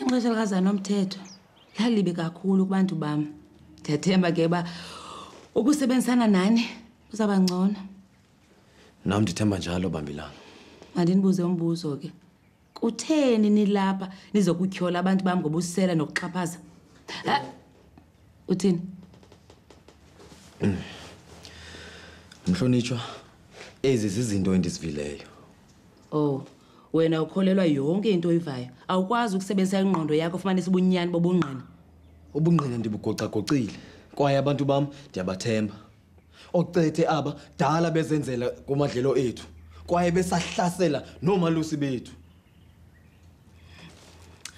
Ixesha likazana nomthetho lalibi kakhulu kubantu bam. Ndiyathemba ke uba ukusebenzisana nani kuzawuba ngcono. Nam ndithemba njalo bambilana. Mandinibuze umbuzo ke. Kutheni nilapha nizokutyhola abantu bam ngobusela nokuxhaphaza? Ha? Uthini? Mm. Mhlonitshwa, ezi zizinto endizivileyo. Oh. wena ukholelwa yonke into oyivayo awukwazi ukusebenzisa ingqondo yakho ufumanisa ubunyani bobungqina ubungqina ndibugocagocile kwaye abantu bam ndiyabathemba ocethe aba dala bezenzela kumadlelo ethu kwaye besahlasela noomalusi bethu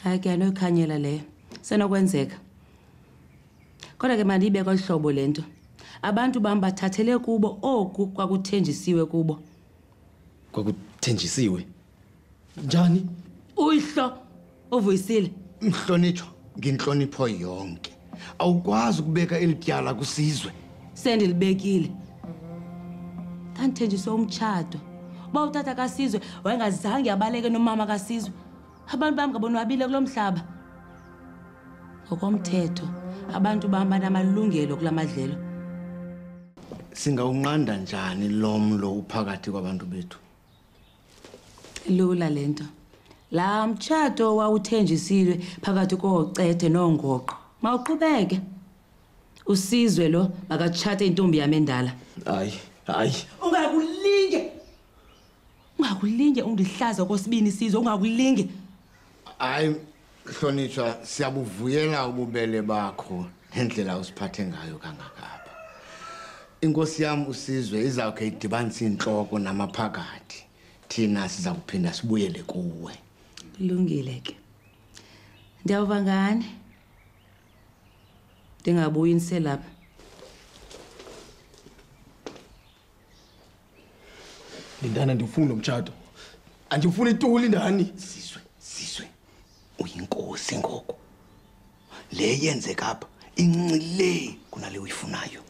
hayi ke anoyikhanyela leyo senokwenzeka kodwa ke mandiyibe kweli le nto abantu bam bathathele kubo oku kwakuthenjisiwe kubo kwakuthenjisiwe njani uyihlo ovuyisile mhlonitsho ngintlonipho yonke awukwazi ukubeka eli tyala kusizwe sendilibekile ndandithenjiswe umtshato uba utata kasizwe wayengazange abaleke nomama kasizwe abantu bam ngabonwabile kulo mhlaba ngokomthetho abantu bam banamalungelo kula madlelo singawunqanda njani lo mlo uphakathi kwabantu bethu lula lento la mtshato wawuthenjisiwe phakathi koocethe noongoqo mawuqhubeke usizwe lo makatshate intombi yam endala hayi hayi ungakulinge ungakulinge undihlaza kosibini sizwe ungakulinge hayi hlonitshwa siyabuvuyela ububele bakho nendlela usiphathe ngayo kangakapha inkosi yam usizwe izawukhe idibanise intloko namaphakathi thina siza kuphinda sibuyele kuwe kulungile ke ndiyawuva ngani ndingabuyi ndiselapha lindana ndifuni lo mtshato andifuni ituli ndani zizwe zizwe uyinkosi ngoku le yenzeka apha incile kunale uyifunayo